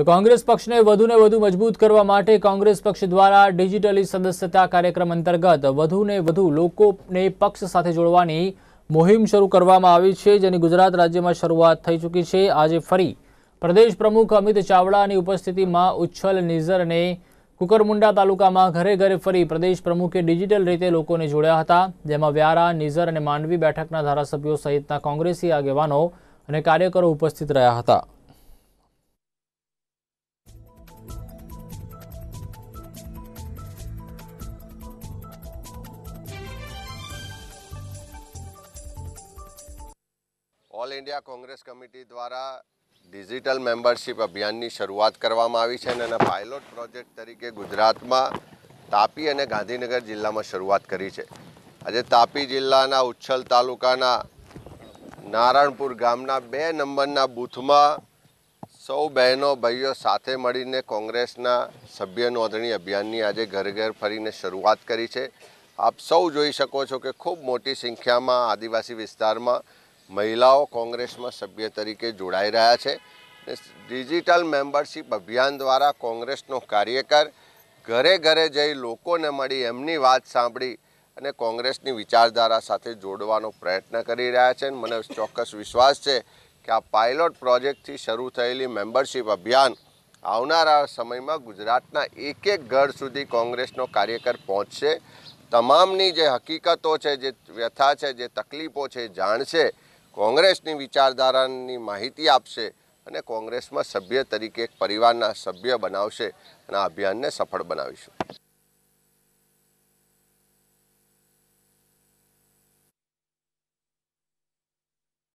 તો કોંગ્રેસ પક્ષને વધુને વધુ મજબૂત કરવા માટે કોંગ્રેસ પક્ષ દ્વારા ડિજિટલી સદસ્યતા કાર્યક્રમ અંતર્ગત વધુને વધુ લોકોને પક્ષ સાથે જોડવાની મુહિમ શરૂ કરવામાં આવી છે જેની ગુજરાત રાજ્યમાં શરૂઆત થઈ ચૂકી છે આજે ફરી પ્રદેશ પ્રમુખ અમિત ચાવડાની ઉપસ્થિતિમાં ઉચ્છલ નિઝર અને કુકરમુંડા તાલુકામાં ઘરે ઘરે ફરી પ્રદેશ પ્રમુખે ડિજિટલ રીતે લોકોને જોડ્યા હતા જેમાં વ્યારા નિઝર અને માંડવી બેઠકના ધારાસભ્યો સહિતના કોંગ્રેસી આગેવાનો અને કાર્યકરો ઉપસ્થિત રહ્યા હતા all India Congress committee digital ડિજિટલ મેમ્બરશીપ અભિયાનની શરૂઆત કરવામાં આવી છે અને એના પાયલોટ પ્રોજેક્ટ તરીકે ગુજરાતમાં તાપી અને ગાંધીનગર જિલ્લામાં શરૂઆત કરી છે આજે તાપી જિલ્લાના ઉચ્છલ તાલુકાના નારાયણપુર ગામના બે નંબરના બૂથમાં સૌ બહેનો ભાઈઓ સાથે મળીને કોંગ્રેસના સભ્ય નોંધણી અભિયાનની આજે ઘર ઘર ફરીને શરૂઆત કરી છે આપ સૌ જોઈ શકો છો કે ખૂબ મોટી સંખ્યામાં આદિવાસી વિસ્તારમાં મહિલાઓ કોંગ્રેસમાં સભ્ય તરીકે જોડાઈ રહ્યા છે ડિજિટલ મેમ્બરશીપ અભિયાન દ્વારા કોંગ્રેસનો કાર્યકર ઘરે ઘરે જઈ લોકોને મળી એમની વાત સાંભળી અને કોંગ્રેસની વિચારધારા સાથે જોડવાનો પ્રયત્ન કરી રહ્યા છે મને ચોક્કસ વિશ્વાસ છે કે આ પાયલોટ પ્રોજેક્ટથી શરૂ થયેલી મેમ્બરશીપ અભિયાન આવનારા સમયમાં ગુજરાતના એક એક ઘર સુધી કોંગ્રેસનો કાર્યકર પહોંચશે તમામની જે હકીકતો છે જે વ્યથા છે જે તકલીફો છે જાણશે કોંગ્રેસની વિચારધારાની માહિતી આપશે અને કોંગ્રેસમાં સભ્ય તરીકે એક પરિવારના સભ્ય બનાવશે અને આ અભિયાનને સફળ બનાવીશું